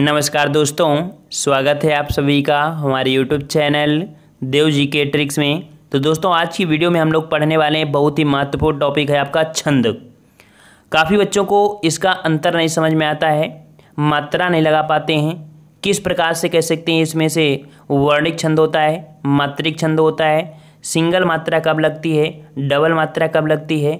नमस्कार दोस्तों स्वागत है आप सभी का हमारे यूट्यूब चैनल देव जी के ट्रिक्स में तो दोस्तों आज की वीडियो में हम लोग पढ़ने वाले हैं बहुत ही महत्वपूर्ण टॉपिक है आपका छंद काफ़ी बच्चों को इसका अंतर नहीं समझ में आता है मात्रा नहीं लगा पाते हैं किस प्रकार से कह सकते हैं इसमें से वर्णिक छंद होता है मात्रिक छंद होता है सिंगल मात्रा कब लगती है डबल मात्रा कब लगती है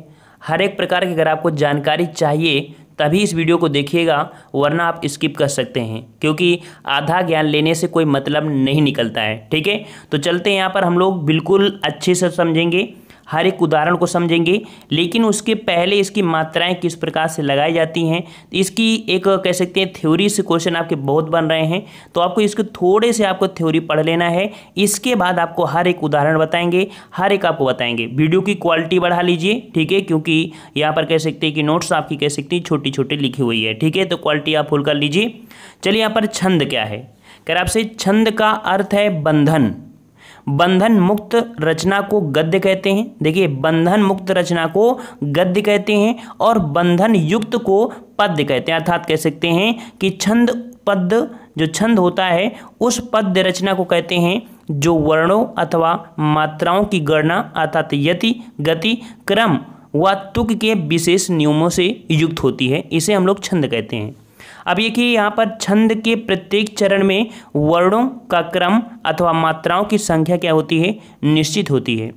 हर एक प्रकार की अगर आपको जानकारी चाहिए तभी इस वीडियो को देखिएगा वरना आप स्किप कर सकते हैं क्योंकि आधा ज्ञान लेने से कोई मतलब नहीं निकलता है ठीक है तो चलते हैं यहाँ पर हम लोग बिल्कुल अच्छे से समझेंगे हर एक उदाहरण को समझेंगे लेकिन उसके पहले इसकी मात्राएं किस प्रकार से लगाई जाती हैं इसकी एक कह सकते हैं थ्योरी से क्वेश्चन आपके बहुत बन रहे हैं तो आपको इसके थोड़े से आपको थ्योरी पढ़ लेना है इसके बाद आपको हर एक उदाहरण बताएंगे हर एक आपको बताएंगे वीडियो की क्वालिटी बढ़ा लीजिए ठीक है क्योंकि यहाँ पर कह सकते हैं कि नोट्स आपकी कह सकते हैं छोटी छोटी लिखी हुई है ठीक है तो क्वालिटी आप फुल कर लीजिए चलिए यहाँ पर छंद क्या है कर आपसे छंद का अर्थ है बंधन बंधन मुक्त रचना को गद्य कहते हैं देखिए बंधन मुक्त रचना को गद्य कहते हैं और बंधन युक्त को पद्य कहते हैं अर्थात कह सकते हैं कि छंद पद्य जो छंद होता है उस पद्य रचना को कहते हैं जो वर्णों अथवा मात्राओं की गणना अर्थात यति गति क्रम व तुक के विशेष नियमों से युक्त होती है इसे हम लोग छंद कहते हैं अब ये कि यहाँ पर छंद के प्रत्येक चरण में वर्णों का क्रम अथवा मात्राओं की संख्या क्या होती है निश्चित होती है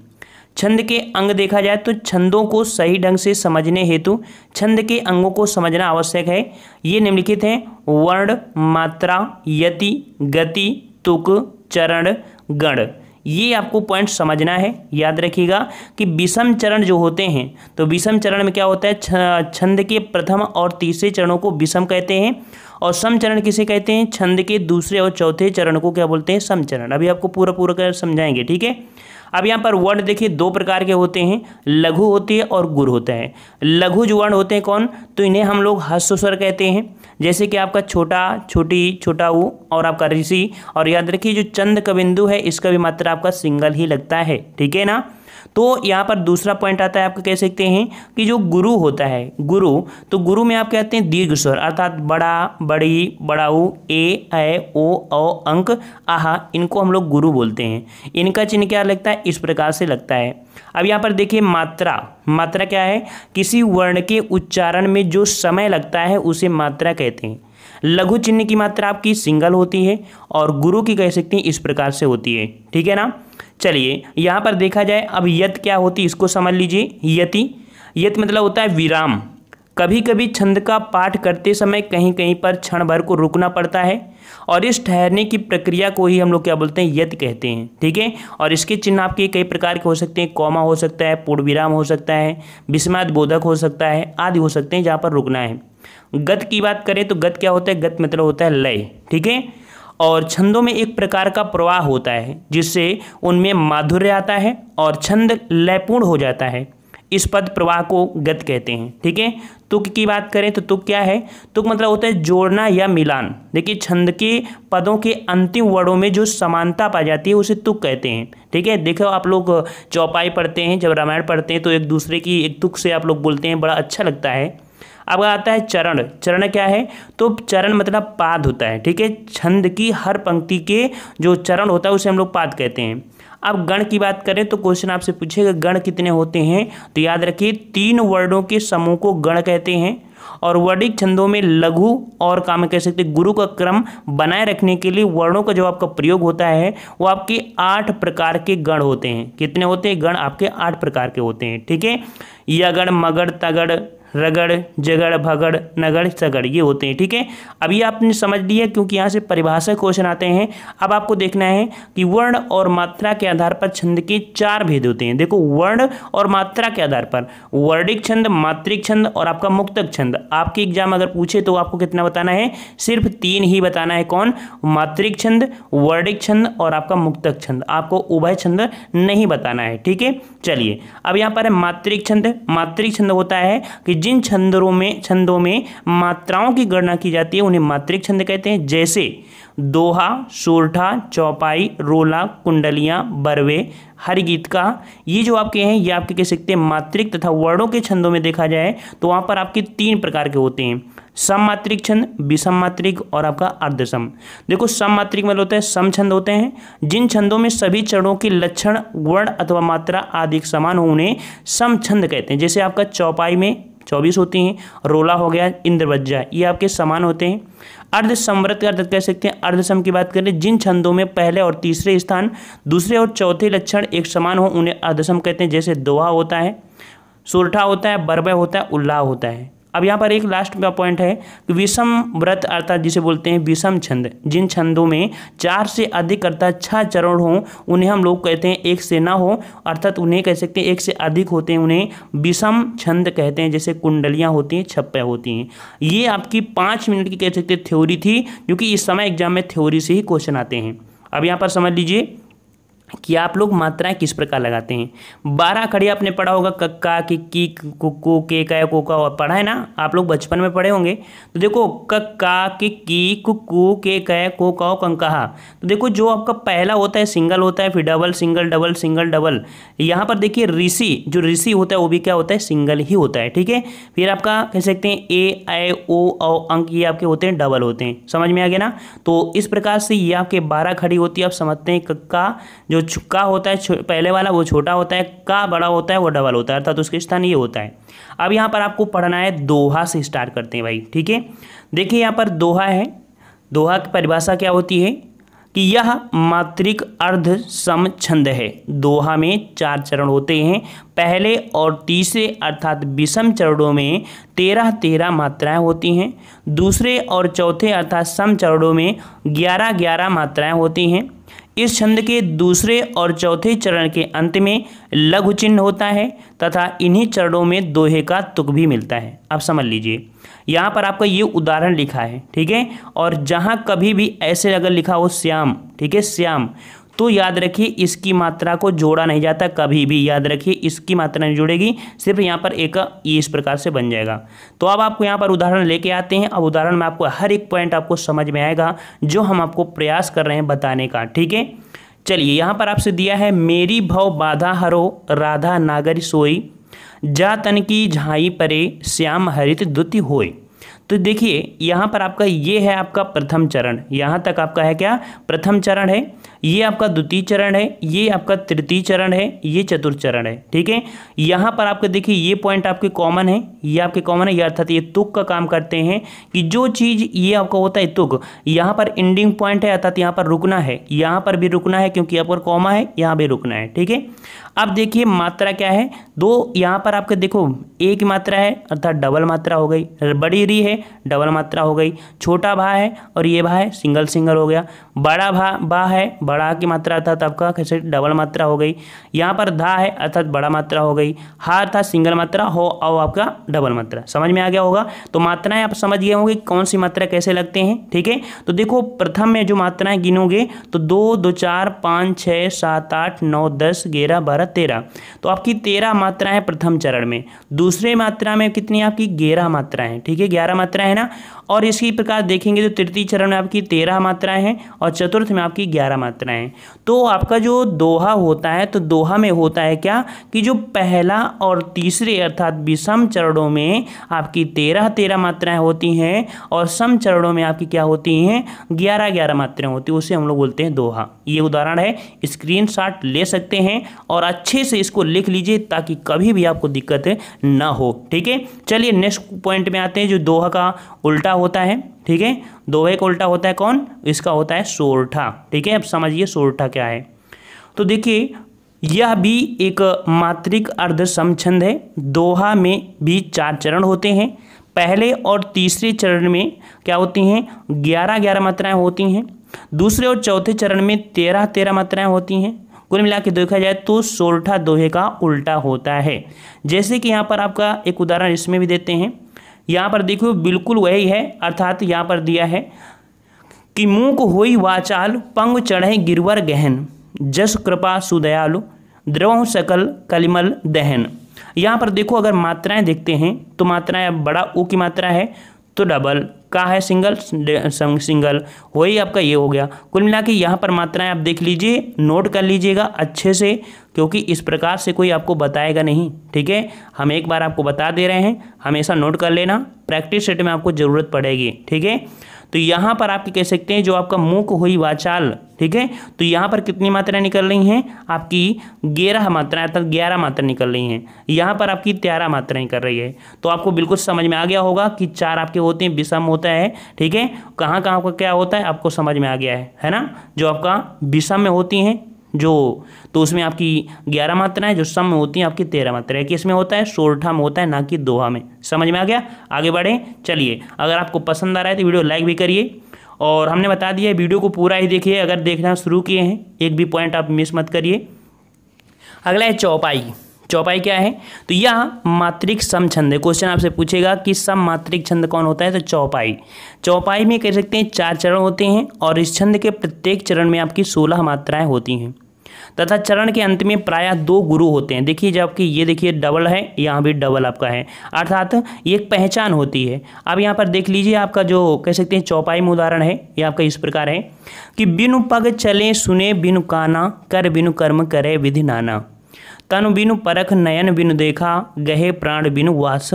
छंद के अंग देखा जाए तो छंदों को सही ढंग से समझने हेतु छंद के अंगों को समझना आवश्यक है ये निम्नलिखित हैं वर्ण मात्रा यति गति तुक चरण गण ये आपको पॉइंट समझना है याद रखिएगा कि विषम चरण जो होते हैं तो विषम चरण में क्या होता है छंद के प्रथम और तीसरे चरणों को विषम कहते हैं और समचरण किसे कहते हैं छंद के दूसरे और चौथे चरण को क्या बोलते हैं समचरण अभी आपको पूरा पूरा कर समझाएंगे ठीक है अब यहाँ पर वर्ण देखिए दो प्रकार के होते हैं लघु होती है और गुर होते हैं लघु जो वर्ण होते हैं कौन तो इन्हें हम लोग हस्वस्वर कहते हैं जैसे कि आपका छोटा छोटी छोटा ऊ और आपका ऋषि और याद रखिए जो चंद का बिंदु है इसका भी मात्रा आपका सिंगल ही लगता है ठीक है ना तो यहाँ पर दूसरा पॉइंट आता है आप कह सकते हैं कि जो गुरु होता है गुरु तो गुरु में आप कहते हैं दीर्घ स्वर अर्थात बड़ा बड़ी बड़ाऊ ए ऐ ओ औ अंक आहा इनको हम लोग गुरु बोलते हैं इनका चिन्ह क्या लगता है इस प्रकार से लगता है अब यहाँ पर देखिए मात्रा मात्रा क्या है किसी वर्ण के उच्चारण में जो समय लगता है उसे मात्रा कहते हैं लघु चिन्ह की मात्रा आपकी सिंगल होती है और गुरु की कह सकते हैं इस प्रकार से होती है ठीक है ना चलिए यहाँ पर देखा जाए अब यत क्या होती है इसको समझ लीजिए यति यत मतलब होता है विराम कभी कभी छंद का पाठ करते समय कहीं कहीं पर क्षण भर को रुकना पड़ता है और इस ठहरने की प्रक्रिया को ही हम लोग क्या बोलते हैं यत कहते हैं ठीक है और इसके चिन्ह आपके कई प्रकार के हो सकते हैं कौमा हो सकता है पूर्ण विराम हो सकता है विस्माद बोधक हो सकता है आदि हो सकते हैं जहाँ पर रुकना है गत की बात करें तो गत क्या होता है गत मतलब होता है लय ठीक है और छंदों में एक प्रकार का प्रवाह होता है जिससे उनमें माधुर्य आता है और छंद लयपूर्ण हो जाता है इस पद प्रवाह को गत कहते हैं ठीक है तुक की बात करें तो तुक क्या है तुक मतलब होता है जोड़ना या मिलान देखिए छंद के पदों के अंतिम वर्णों में जो समानता पा जाती है उसे तुक कहते हैं ठीक है देखो आप लोग चौपाई पढ़ते हैं जब रामायण पढ़ते हैं तो एक दूसरे की एक तुक से आप लोग बोलते हैं बड़ा अच्छा लगता है अब आता है चरण चरण क्या है तो चरण मतलब पाद होता है ठीक है छंद की हर पंक्ति के जो चरण होता है उसे हम लोग पाद कहते हैं अब गण की बात करें तो क्वेश्चन आपसे पूछेगा गण कितने होते हैं तो याद रखिए तीन वर्णों के समूह को गण कहते हैं और वर्णिक छंदों में लघु और काम कह सकते गुरु का क्रम बनाए रखने के लिए वर्णों का जो आपका प्रयोग होता है वो आपके आठ प्रकार के गण होते हैं कितने होते हैं गण आपके आठ प्रकार के होते हैं ठीक है यगण मगड़ तगड़ रगड़ जगड़ भगड़ नगड़ सगड़ ये होते हैं ठीक है अभी आपने समझ लिया क्योंकि यहाँ से परिभाषा क्वेश्चन आते हैं अब आपको देखना है कि वर्ण और मात्रा के आधार पर छंद के चार भेद होते हैं देखो वर्ण और मात्रा के आधार पर वर्णिक छंद मात्रिक छंद और आपका मुक्तक छंद आपके एग्जाम अगर पूछे तो आपको कितना बताना है सिर्फ तीन ही बताना है कौन मात्रिक छंद वर्णिक छंद और आपका मुक्तक छंद आपको उभय छंद नहीं बताना है ठीक है चलिए अब यहाँ पर है मात्रिक छंद मात्रिक छंद होता है कि जिन छंदों में छंदों में मात्राओं की गणना की जाती है उन्हें मात्रिक छंद कहते हैं जैसे दोहा सोरठा चौपाई रोला कुंडलियाँ बरवे हर गीत का ये जो आपके हैं ये आपके कह सकते हैं मात्रिक तथा वर्णों के छंदों में देखा जाए तो वहाँ पर आपके तीन प्रकार के होते हैं सममात्रिक छंद विषम मात्रिक और आपका अर्धसम देखो सममात्रिक मतलब होता है सम छंद होते हैं जिन छंदों में सभी चरणों के लक्षण वर्ण अथवा मात्रा आदि समान हो उन्हें सम छंद कहते हैं जैसे आपका चौपाई में चौबीस होती हैं रोला हो गया इंद्रवज्जा ये आपके समान होते हैं अर्धसमृत का अर्थ कह सकते हैं अर्धसम की बात करें जिन छंदों में पहले और तीसरे स्थान दूसरे और चौथे लक्षण एक समान हो उन्हें अर्धसम कहते हैं जैसे दोहा होता है सुरठा होता है बरबय होता है उल्लाह होता है अब यहाँ पर एक लास्ट का पॉइंट है कि विषम व्रत अर्थात जिसे बोलते हैं विषम छंद जिन छंदों में चार से अधिक अर्थात छह चरण हो उन्हें हम लोग कहते हैं एक से ना हो अर्थात उन्हें कह सकते हैं एक से अधिक होते हैं उन्हें विषम छंद कहते हैं जैसे कुंडलियाँ होती हैं छप्पे होती हैं ये आपकी पाँच मिनट की कह सकते थ्योरी थी क्योंकि इस समय एग्जाम में थ्योरी से ही क्वेश्चन आते हैं अब यहाँ पर समझ लीजिए कि आप लोग मात्राएं किस प्रकार लगाते हैं बारह खड़ी आपने पढ़ा होगा कक्का किक्की कुक्कू के का का पढ़ा है ना आप लोग बचपन में पढ़े होंगे तो देखो कक्का किक्की कुक्कू के को का कंकहा तो देखो जो आपका पहला होता है सिंगल होता है फिर double single double single double यहाँ पर देखिए ऋषि जो ऋषि होता है वो भी क्या होता है सिंगल ही होता है ठीक है फिर आपका कह सकते हैं ए आई ओ औ अंक ये आपके होते हैं डबल होते हैं समझ में आ गया ना तो इस प्रकार से ये आपके बारह खड़ी होती है आप समझते हैं कक्का जो का होता है पहले वाला वो छोटा होता है का बड़ा होता है वो डबल होता है अर्थात तो उसके स्थान ये होता है अब यहाँ पर आपको पढ़ना है दोहा से स्टार्ट करते हैं भाई ठीक है देखिए यहाँ पर दोहा है दोहा की परिभाषा क्या होती है कि यह मात्रिक अर्ध सम छंद है दोहा में चार चरण होते हैं पहले और तीसरे अर्थात विषम चरणों में तेरह तेरह मात्राएं होती हैं दूसरे और चौथे अर्थात सम चरणों में ग्यारह ग्यारह मात्राएं होती हैं इस छंद के दूसरे और चौथे चरण के अंत में लघु चिन्ह होता है तथा इन्हीं चरणों में दोहे का तुक भी मिलता है आप समझ लीजिए यहाँ पर आपका ये उदाहरण लिखा है ठीक है और जहाँ कभी भी ऐसे अगर लिखा हो श्याम ठीक है श्याम तो याद रखिए इसकी मात्रा को जोड़ा नहीं जाता कभी भी याद रखिए इसकी मात्रा नहीं जुड़ेगी सिर्फ यहाँ पर एक इस प्रकार से बन जाएगा तो अब आपको यहाँ पर उदाहरण लेके आते हैं अब उदाहरण में आपको हर एक पॉइंट आपको समझ में आएगा जो हम आपको प्रयास कर रहे हैं बताने का ठीक है चलिए यहाँ पर आपसे दिया है मेरी भव बाधा हरो राधा नागर सोई जा तन की झाई परे श्याम हरित द्वितीय होई तो देखिए यहाँ पर आपका ये है आपका प्रथम चरण यहाँ तक आपका है क्या प्रथम चरण है ये आपका द्वितीय चरण है ये आपका तृतीय चरण है ये चतुर्थ चरण है ठीक है यहाँ पर आपके देखिए ये पॉइंट आपके कॉमन है ये आपके कॉमन है ये अर्थात ये तुक का काम करते हैं कि जो चीज़ ये आपका होता है तुक यहाँ पर एंडिंग पॉइंट है अर्थात यहाँ पर रुकना है यहाँ पर भी रुकना है क्योंकि यहाँ पर कॉमा है यहाँ भी रुकना है ठीक है अब देखिए मात्रा क्या है दो यहाँ पर आपके देखो एक मात्रा है अर्थात डबल मात्रा हो गई बड़ी री है में डबल मात्रा हो गई छोटा भा है और ये भा है सिंगल सिंगल हो गया बड़ा भा बा है बड़ा की मात्रा था तब का कैसे डबल मात्रा हो गई यहाँ पर धा है अर्थात बड़ा मात्रा हो गई हा अर्थात सिंगल मात्रा हो और आपका डबल मात्रा समझ में आ गया होगा तो मात्राएं आप समझ गए होंगे कौन सी मात्रा कैसे लगते हैं ठीक है तो देखो प्रथम में जो मात्राएं गिनोगे तो दो दो चार पाँच छः सात आठ नौ दस ग्यारह बारह तेरह तो आपकी तेरह मात्राएं प्रथम चरण में दूसरे मात्रा में कितनी आपकी ग्यारह मात्राएं ठीक है ग्यारह मात्रा है ना और इसी प्रकार देखेंगे तो तृतीय चरण में आपकी तेरह मात्राएं हैं और चतुर्थ में आपकी ग्यारह मात्राएं हैं तो आपका जो दोहा होता है तो दोहा में होता है क्या कि जो पहला और तीसरे अर्थात विषम चरणों में आपकी तेरह तेरह मात्राएं होती हैं और सम चरणों में आपकी क्या होती हैं ग्यारह ग्यारह मात्राएं होती हैं उसे हम लोग बोलते हैं दोहा ये उदाहरण है स्क्रीन ले सकते हैं और अच्छे से इसको लिख लीजिए ताकि कभी भी आपको दिक्कत ना हो ठीक है चलिए नेक्स्ट पॉइंट में आते हैं जो दोहा का उल्टा उल्टा होता है ठीक है दोहे का उल्टा होता है कौन इसका होता है सोरठा ठीक है अब समझिए सोरठा क्या है तो देखिए यह भी एक मात्रिक अर्ध समछंद है दोहा में भी चार चरण होते हैं पहले और तीसरे चरण में क्या होती हैं ग्यारह ग्यारह मात्राएं होती हैं दूसरे और चौथे चरण में तेरह तेरह मात्राएं होती हैं कुल मिला के देखा जाए तो सोरठा दोहे का उल्टा होता है जैसे कि यहाँ पर आपका एक उदाहरण इसमें भी देते हैं यहाँ पर देखो बिल्कुल वही है अर्थात यहाँ पर दिया है कि मूक होई वाचाल पंग चढ़े गिरवर गहन जस कृपा सुदयालु द्रव सकल कलिमल दहन यहाँ पर देखो अगर मात्राएं देखते हैं तो मात्राएं बड़ा ओ की मात्रा है तो डबल का है सिंगल सिंगल वही आपका ये हो गया कुल मिला के यहाँ पर मात्राएं आप देख लीजिए नोट कर लीजिएगा अच्छे से क्योंकि इस प्रकार से कोई आपको बताएगा नहीं ठीक है हम एक बार आपको बता दे रहे हैं हमेशा नोट कर लेना प्रैक्टिस सेट में आपको ज़रूरत पड़ेगी ठीक है तो यहाँ पर आप कह सकते हैं जो आपका मुख हुई वाचाल ठीक है तो यहाँ पर कितनी मात्रा निकल रही हैं आपकी ग्यारह मात्रा अर्थात ग्यारह मात्रा निकल रही हैं यहाँ पर आपकी तेरह मात्रा निकल रही है तो आपको बिल्कुल समझ में आ गया होगा कि चार आपके होते हैं विषम होता है ठीक है कहाँ कहाँ का क्या होता है आपको समझ में आ गया है है ना जो आपका विषम में होती हैं जो तो उसमें आपकी ग्यारह मात्राएं जो सम में होती हैं आपकी तेरह मात्राएं किस में होता है सोरठा में होता है ना कि दोहा में समझ में आ गया आगे बढ़ें चलिए अगर आपको पसंद आ रहा है तो वीडियो लाइक भी करिए और हमने बता दिया है वीडियो को पूरा ही देखिए अगर देखना शुरू किए हैं एक भी पॉइंट आप मिस मत करिए अगला है चौपाई चौपाई क्या है तो यह मात्रिक सम छंद है क्वेश्चन आपसे पूछेगा कि सम मात्रिक छंद कौन होता है तो चौपाई चौपाई में कह सकते हैं चार चरण होते हैं और इस छंद के प्रत्येक चरण में आपकी सोलह मात्राएं होती हैं तथा चरण के अंत में प्रायः दो गुरु होते हैं देखिए जबकि ये देखिए डबल है यहाँ भी डबल आपका है अर्थात ये एक पहचान होती है अब यहाँ पर देख लीजिए आपका जो कह सकते हैं चौपाई में उदाहरण है ये आपका इस प्रकार है कि बिनु पग चले सुने बिनु काना कर बिनु कर्म करे विधि नाना तनु बिनु परख नयन बिनु देखा गहे प्राण बिनु वास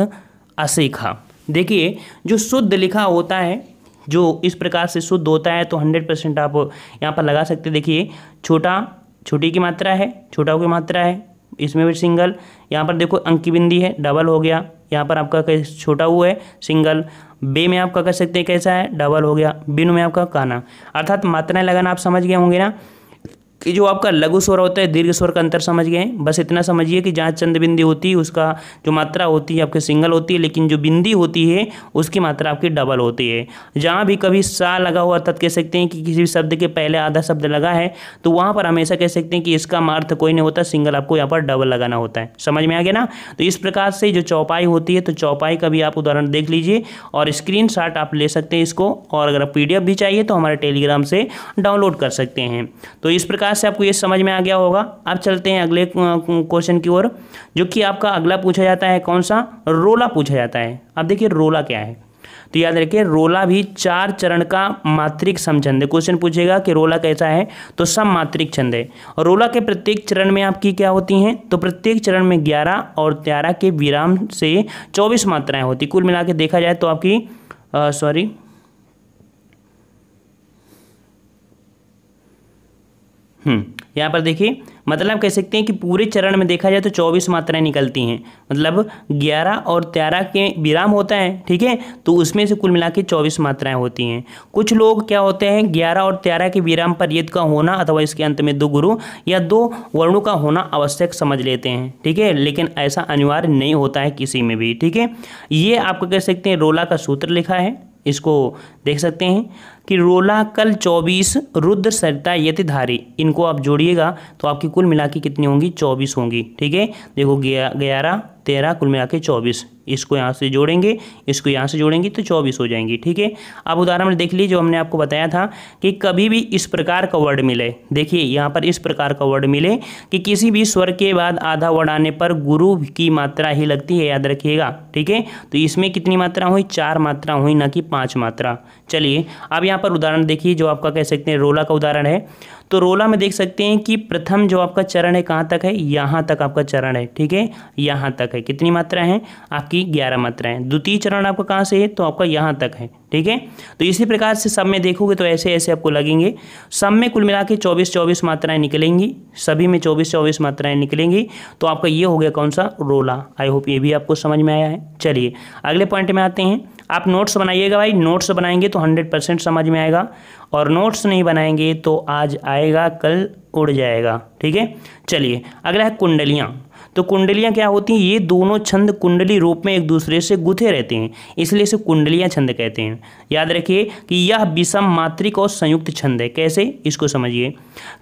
असेखा देखिए जो शुद्ध लिखा होता है जो इस प्रकार से शुद्ध होता है तो 100 परसेंट आप यहाँ पर लगा सकते देखिए छोटा छोटी की मात्रा है छोटा की मात्रा है इसमें भी सिंगल यहाँ पर देखो अंक की बिंदी है डबल हो गया यहाँ पर आपका छोटा हुआ है सिंगल बे में आपका कह सकते हैं कैसा है डबल हो गया बिनु में आपका काना अर्थात मात्राएं लगाना आप समझ गए होंगे ना कि जो आपका लघु स्वर होता है दीर्घ स्वर का अंतर समझ गए बस इतना समझिए कि जहाँ चंद बिंदी होती है उसका जो मात्रा होती है आपकी सिंगल होती है लेकिन जो बिंदी होती है उसकी मात्रा आपकी डबल होती है जहाँ भी कभी सा लगा हुआ अर्थात कह सकते हैं कि किसी भी शब्द के पहले आधा शब्द लगा है तो वहाँ पर हमेशा कह सकते हैं कि इसका अर्थ कोई नहीं होता सिंगल आपको यहाँ पर डबल लगाना होता है समझ में आ गया ना तो इस प्रकार से जो चौपाई होती है तो चौपाई का भी आप उदाहरण देख लीजिए और स्क्रीन आप ले सकते हैं इसको और अगर पी भी चाहिए तो हमारे टेलीग्राम से डाउनलोड कर सकते हैं तो इस प्रकार प्रयास से आपको ये समझ में आ गया होगा अब चलते हैं अगले क्वेश्चन की ओर जो कि आपका अगला पूछा जाता है कौन सा रोला पूछा जाता है अब देखिए रोला क्या है तो याद रखिए रोला भी चार चरण का मात्रिक सम छंद है क्वेश्चन पूछेगा कि रोला कैसा है तो सम मात्रिक छंद है और रोला के प्रत्येक चरण में आपकी क्या होती हैं तो प्रत्येक चरण में ग्यारह और तेरह के विराम से चौबीस मात्राएं होती कुल मिला देखा जाए तो आपकी सॉरी हम्म, यहाँ पर देखिए मतलब कह सकते हैं कि पूरे चरण में देखा जाए तो 24 मात्राएं निकलती हैं मतलब 11 और 13 के विराम होता है ठीक है तो उसमें से कुल मिला के चौबीस मात्राएँ होती हैं कुछ लोग क्या होते हैं 11 और 13 के विराम पर यद का होना अथवा इसके अंत में दो गुरु या दो वर्णों का होना आवश्यक समझ लेते हैं ठीक है लेकिन ऐसा अनिवार्य नहीं होता है किसी में भी ठीक है ये आपको कह सकते हैं रोला का सूत्र लिखा है इसको देख सकते हैं कि रोला कल चौबीस रुद्र सरिता धारी इनको आप जोड़िएगा तो आपकी कुल मिला कितनी होंगी चौबीस होंगी ठीक है देखो ग्यारह तेरह कुल मिला के चौबीस इसको यहाँ से जोड़ेंगे इसको यहाँ से जोड़ेंगे तो चौबीस हो जाएंगी ठीक है अब उदाहरण देख लीजिए जो हमने आपको बताया था कि कभी भी इस प्रकार का वर्ड मिले देखिए यहाँ पर इस प्रकार का वर्ड मिले कि किसी भी स्वर के बाद आधा वर्ड आने पर गुरु की मात्रा ही लगती है याद रखिएगा ठीक है तो इसमें कितनी मात्रा हुई चार मात्रा हुई ना कि पाँच मात्रा चलिए अब यहाँ पर उदाहरण देखिए जो आपका कह सकते हैं रोला का उदाहरण है तो रोला में देख सकते हैं कि प्रथम जो आपका चरण है कहाँ तक है यहाँ तक आपका चरण है ठीक है यहाँ तक है कितनी मात्रा है आपकी की ग्यारह मात्राएं द्वितीय चरण आपका कहाँ से है तो आपका यहाँ तक है ठीक है तो इसी प्रकार से सब में देखोगे तो ऐसे ऐसे आपको लगेंगे सब में कुल मिला के चौबीस चौबीस मात्राएं निकलेंगी सभी में चौबीस चौबीस मात्राएं निकलेंगी तो आपका ये हो गया कौन सा रोला आई होप ये भी आपको समझ में आया है चलिए अगले पॉइंट में आते हैं आप नोट्स बनाइएगा भाई नोट्स बनाएंगे तो हंड्रेड समझ में आएगा और नोट्स नहीं बनाएंगे तो आज आएगा कल उड़ जाएगा ठीक है चलिए अगला है कुंडलियाँ तो कुंडलियाँ क्या होती हैं ये दोनों छंद कुंडली रूप में एक दूसरे से गुथे रहते हैं इसलिए इसे कुंडलियाँ छंद कहते हैं याद रखिए कि यह विषम मात्रिक और संयुक्त छंद है कैसे इसको समझिए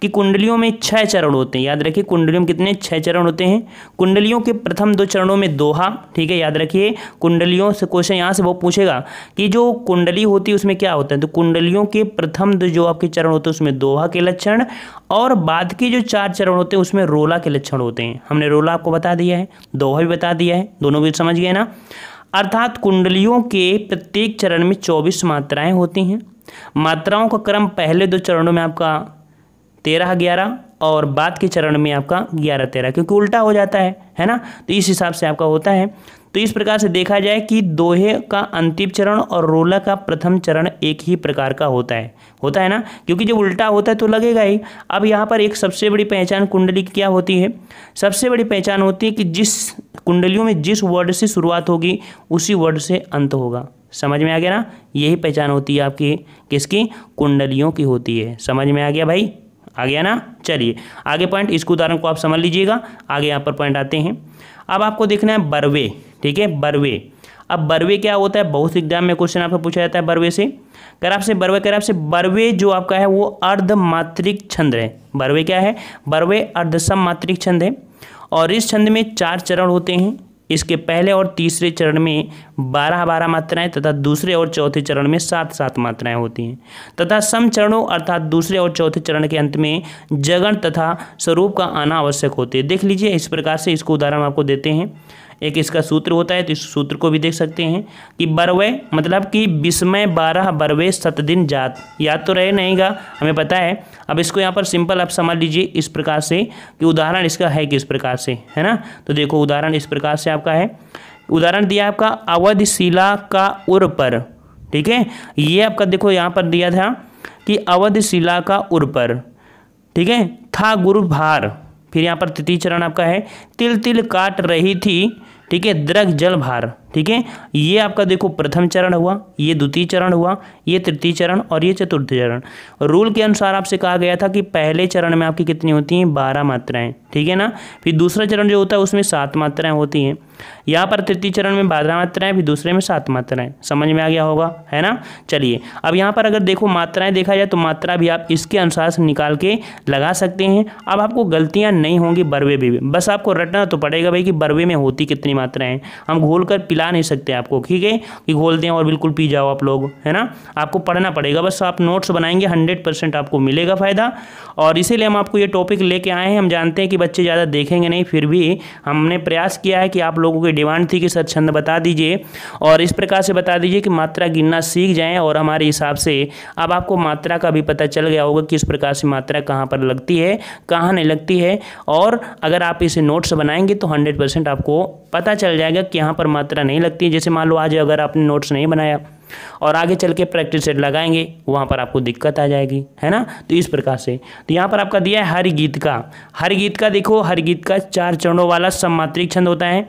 कि कुंडलियों में छः चरण होते हैं याद रखिए कुंडलियों में कितने छः चरण होते हैं कुंडलियों के प्रथम दो चरणों में दोहा ठीक है याद रखिए कुंडलियों से क्वेश्चन यहाँ से वो पूछेगा कि जो कुंडली होती है उसमें क्या होता है तो कुंडलियों के प्रथम जो आपके चरण होते हैं उसमें दोहा के लक्षण और बाद के जो चार चरण होते हैं उसमें रोला के लक्षण होते हैं हमने रोला आपको बता दिया है दोहा भी बता दिया है दोनों भी समझ गए ना अर्थात कुंडलियों के प्रत्येक चरण में चौबीस मात्राएं होती हैं मात्राओं का क्रम पहले दो चरणों में आपका तेरह ग्यारह और बाद के चरण में आपका ग्यारह तेरह क्योंकि उल्टा हो जाता है है ना तो इस हिसाब से आपका होता है तो इस प्रकार से देखा जाए कि दोहे का अंतिम चरण और रोला का प्रथम चरण एक ही प्रकार का होता है होता है ना क्योंकि जब उल्टा होता है तो लगेगा ही अब यहाँ पर एक सबसे बड़ी पहचान कुंडली की क्या होती है सबसे बड़ी पहचान होती है कि जिस कुंडलियों में जिस वर्ड से शुरुआत होगी उसी वर्ड से अंत होगा समझ में आ गया ना यही पहचान होती है आपकी किसकी कुंडलियों की होती है समझ में आ गया भाई आ गया ना चलिए आगे पॉइंट इसको उदाहरण को आप समझ लीजिएगा आगे यहाँ पर पॉइंट आते हैं अब आपको देखना है बरवे ठीक है बरवे अब बरवे क्या होता है बहुत एग्जाम में क्वेश्चन आपसे पूछा जाता है बरवे से कर आपसे बरवे कर आपसे बरवे जो आपका है वो अर्धमात्रिक छंद है बरवे क्या है बरवे मात्रिक छंद है और इस छंद में चार चरण होते हैं इसके पहले और तीसरे चरण में बारह बारह मात्राएं तथा दूसरे और चौथे चरण में सात सात मात्राएं होती हैं तथा सम चरणों अर्थात दूसरे और चौथे चरण के अंत में जगण तथा स्वरूप का आना आवश्यक होते हैं देख लीजिए इस प्रकार से इसको उदाहरण आपको देते हैं एक इसका सूत्र होता है तो इस सूत्र को भी देख सकते हैं कि बरवय मतलब कि विस्मय बारह बरवे सत दिन जात याद तो रहे नहींगा हमें पता है अब इसको यहाँ पर सिंपल आप समझ लीजिए इस प्रकार से कि उदाहरण इसका है किस प्रकार से है ना तो देखो उदाहरण इस प्रकार से आपका है उदाहरण दिया आपका अवध शिला का उर्पर ठीक है ये आपका देखो यहाँ पर दिया था कि अवध शिला का उर्पर ठीक है था गुरु भार फिर यहाँ पर तृतीय चरण आपका है तिल तिल काट रही थी ठीक है द्रग जल भार ठीक है ये आपका देखो प्रथम चरण हुआ ये द्वितीय चरण हुआ ये तृतीय चरण और ये चतुर्थ चरण रूल के अनुसार आपसे कहा गया था कि पहले चरण में आपकी कितनी होती हैं बारह मात्राएं ठीक है ना फिर दूसरा चरण जो होता है उसमें सात मात्राएं होती हैं यहाँ पर तृतीय चरण में बारह मात्राएं फिर दूसरे में सात मात्राएं समझ में आ गया होगा है ना चलिए अब यहाँ पर अगर देखो मात्राएं देखा जाए तो मात्रा भी आप इसके अनुसार से निकाल के लगा सकते हैं अब आपको गलतियाँ नहीं होंगी बरवे भी बस आपको रटना तो पड़ेगा भाई कि बरवे में होती कितनी मात्राएं हम घोल कर खिला नहीं सकते आपको ठीक है कि घोल दें और बिल्कुल पी जाओ आप लोग है ना आपको पढ़ना पड़ेगा बस आप नोट्स बनाएंगे हंड्रेड परसेंट आपको मिलेगा फ़ायदा और इसीलिए हम आपको ये टॉपिक लेके आए हैं हम जानते हैं कि बच्चे ज़्यादा देखेंगे नहीं फिर भी हमने प्रयास किया है कि आप लोगों की डिमांड थी कि सर छंद बता दीजिए और इस प्रकार से बता दीजिए कि मात्रा गिनना सीख जाए और हमारे हिसाब से अब आपको मात्रा का भी पता चल गया होगा किस प्रकार से मात्रा कहाँ पर लगती है कहाँ नहीं लगती है और अगर आप इसे नोट्स बनाएंगे तो हंड्रेड आपको पता चल जाएगा कि यहाँ पर मात्रा नहीं लगती है जैसे मान लो आज अगर आपने नोट्स नहीं बनाया और आगे चल के प्रैक्टिस सेट लगाएंगे वहाँ पर आपको दिक्कत आ जाएगी है ना तो इस प्रकार से तो यहाँ पर आपका दिया है हर गीत का हर गीत का देखो हर गीत का चार चरणों वाला सम्मात्रिक छंद होता है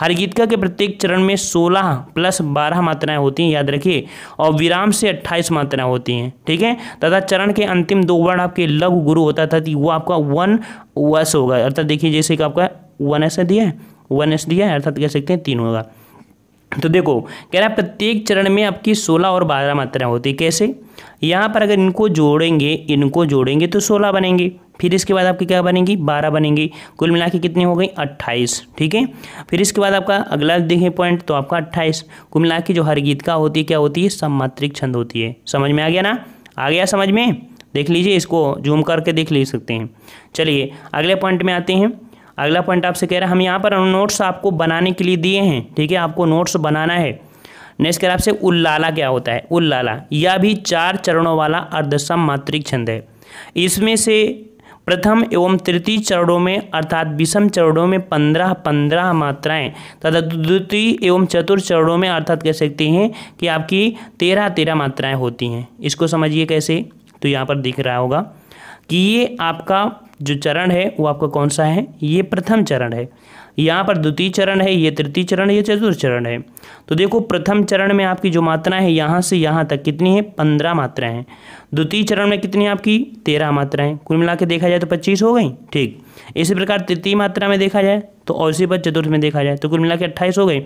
हर गीत का के प्रत्येक चरण में 16 प्लस 12 मात्राएं होती हैं याद रखिए और विराम से 28 मात्राएं होती हैं ठीक है तथा चरण के अंतिम दो वर्ण आपके लघु गुरु होता था तो वो आपका वन वस होगा अर्थात देखिए जैसे कि आपका वन एस दिया है वन एस दिया है अर्थात कह सकते हैं तीन होगा तो देखो कह रहा है प्रत्येक चरण में आपकी सोलह और बारह मात्राएं होती है कैसे यहाँ पर अगर इनको जोड़ेंगे इनको जोड़ेंगे तो सोलह बनेंगे फिर इसके बाद आपकी क्या बनेगी बारह बनेंगी कुल मिला के कितनी हो गई अट्ठाईस ठीक है फिर इसके बाद आपका अगला देखें पॉइंट तो आपका अट्ठाईस कुल मिला के जो हर गीत का होती है क्या होती है मात्रिक छंद होती है समझ में आ गया ना आ गया समझ में देख लीजिए इसको जूम करके देख ले सकते हैं चलिए अगले पॉइंट में आते हैं अगला पॉइंट आपसे कह रहा है हम यहाँ पर नोट्स आपको बनाने के लिए दिए हैं ठीक है आपको नोट्स बनाना है नेक्स्ट कह रहा आपसे उल्लाला क्या होता है उल्लाला यह भी चार चरणों वाला अर्धसम मात्रिक छंद है इसमें से प्रथम एवं तृतीय चरणों में अर्थात विषम चरणों में पंद्रह पंद्रह मात्राएं तथा द्वितीय एवं चतुर्थ चरणों में अर्थात कह सकते हैं कि आपकी तेरह तेरह मात्राएं होती हैं इसको समझिए कैसे तो यहाँ पर दिख रहा होगा कि ये आपका जो चरण है वो आपका कौन सा है ये प्रथम चरण है यहाँ पर द्वितीय चरण है ये तृतीय चरण ये चतुर्थ चरण है तो देखो प्रथम चरण में आपकी जो मात्रा है यहाँ से यहाँ तक कितनी है पंद्रह मात्राएँ हैं द्वितीय चरण में कितनी आपकी तेरह मात्राएँ कुल मिला के देखा जाए तो पच्चीस हो गई ठीक इसी प्रकार तृतीय मात्रा में देखा जाए तो औसी पद पर चतुर्थ में देखा जाए तो कुल मिला के अट्ठाईस हो गई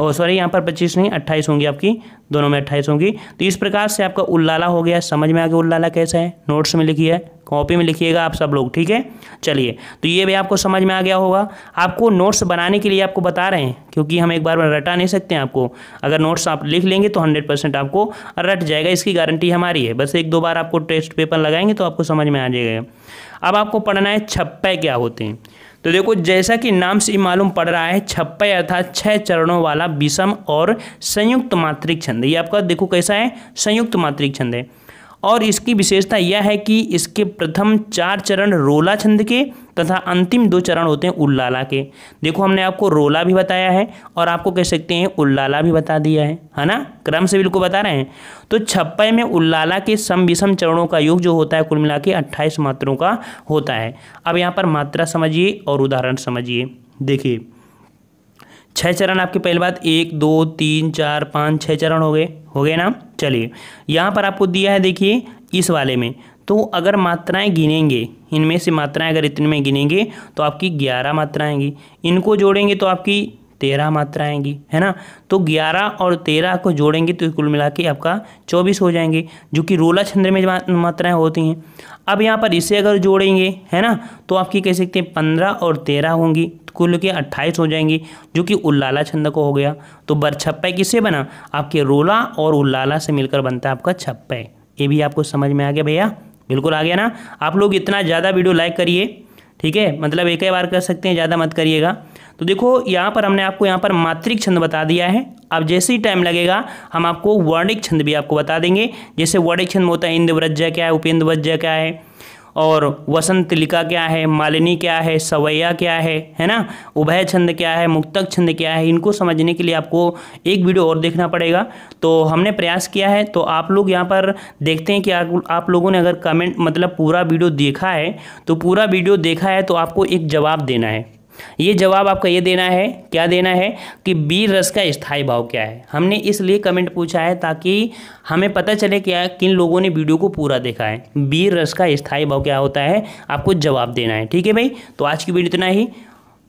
और सॉरी यहाँ पर पच्चीस नहीं अट्ठाईस होंगी आपकी दोनों में अट्ठाईस होंगी तो इस प्रकार से आपका उल्लाला हो गया समझ में आ गया उल्लाला कैसा है नोट्स में लिखी है कॉपी में लिखिएगा आप सब लोग ठीक है चलिए तो ये भी आपको समझ में आ गया होगा आपको नोट्स बनाने के लिए आपको बता रहे हैं क्योंकि हम एक बार रटा नहीं सकते हैं आपको अगर नोट्स आप लिख लेंगे तो हंड्रेड परसेंट आपको रट जाएगा इसकी गारंटी हमारी है बस एक दो बार आपको टेस्ट पेपर लगाएंगे तो आपको समझ में आ जाएगा अब आपको पढ़ना है छप्पे क्या होते हैं तो देखो जैसा कि नाम से मालूम पड़ रहा है छप्पे अर्थात छह चरणों वाला विषम और संयुक्त मातृक छंद ये आपका देखो कैसा है संयुक्त मातृक छंद है और इसकी विशेषता यह है कि इसके प्रथम चार चरण रोला छंद के तथा अंतिम दो चरण होते हैं उल्लाला के देखो हमने आपको रोला भी बताया है और आपको कह सकते हैं उल्लाला भी बता दिया है है ना क्रम से बिल्कुल बता रहे हैं तो छप्पे में उल्लाला के सम विषम चरणों का योग जो होता है कुल मिला के अट्ठाईस मात्रों का होता है अब यहाँ पर मात्रा समझिए और उदाहरण समझिए देखिए छः चरण आपके पहली बात एक दो तीन चार पाँच छः चरण हो गए हो गया ना चलिए यहाँ पर आपको दिया है देखिए इस वाले में तो अगर मात्राएं गिनेंगे इनमें से मात्राएं अगर इतने में गिनेंगे तो आपकी ग्यारह मात्राएं आएंगी इनको जोड़ेंगे तो आपकी तेरह मात्रा आएंगी है ना तो ग्यारह और तेरह को जोड़ेंगे तो कुल मिला के आपका चौबीस हो जाएंगे जो कि रोला छंद्र में मात्राएं होती हैं अब यहाँ पर इसे अगर जोड़ेंगे है ना तो आपकी कह सकते हैं पंद्रह और तेरह होंगी तो कुल के अट्ठाईस हो जाएंगी जो कि उल्लाला छंद को हो गया तो बर छप्पे किससे बना आपके रोला और उल्लाला से मिलकर बनता है आपका छप्पे ये भी आपको समझ में आ गया भैया बिल्कुल आ गया ना आप लोग इतना ज़्यादा वीडियो लाइक करिए ठीक है मतलब एक ही बार कर सकते हैं ज़्यादा मत करिएगा तो देखो यहाँ पर हमने आपको यहाँ पर मात्रिक छंद बता दिया है अब जैसे ही टाइम लगेगा हम आपको वर्णिक छंद भी आपको बता देंगे जैसे वर्णिक छंद होता है इंद्रव्रज क्या है उपेंद्र क्या है और वसंत तिलिका क्या है मालिनी क्या है सवैया क्या है है ना उभय छंद क्या है मुक्तक छंद क्या है इनको समझने के लिए आपको एक वीडियो और देखना पड़ेगा तो हमने प्रयास किया है तो आप लोग यहाँ पर देखते हैं कि आप लोगों ने अगर कमेंट मतलब पूरा वीडियो देखा है तो पूरा वीडियो देखा है तो आपको एक जवाब देना है ये जवाब आपका ये देना है क्या देना है कि बीर रस का स्थायी भाव क्या है हमने इसलिए कमेंट पूछा है ताकि हमें पता चले क्या किन लोगों ने वीडियो को पूरा देखा है बीर रस का स्थायी भाव क्या होता है आपको जवाब देना है ठीक है भाई तो आज की वीडियो इतना ही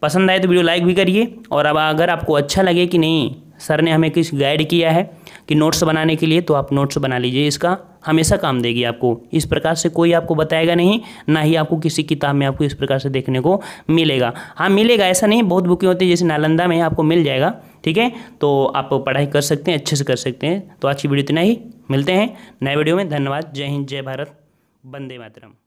पसंद आए तो वीडियो लाइक भी करिए और अब अगर आपको अच्छा लगे कि नहीं सर ने हमें कुछ गाइड किया है कि नोट्स बनाने के लिए तो आप नोट्स बना लीजिए इसका हमेशा काम देगी आपको इस प्रकार से कोई आपको बताएगा नहीं ना ही आपको किसी किताब में आपको इस प्रकार से देखने को मिलेगा हाँ मिलेगा ऐसा नहीं बहुत बुकें होती है जैसे नालंदा में आपको मिल जाएगा ठीक है तो आप पढ़ाई कर सकते हैं अच्छे से कर सकते हैं तो आज की वीडियो इतना ही मिलते हैं नए वीडियो में धन्यवाद जय हिंद जय भारत वंदे मातरम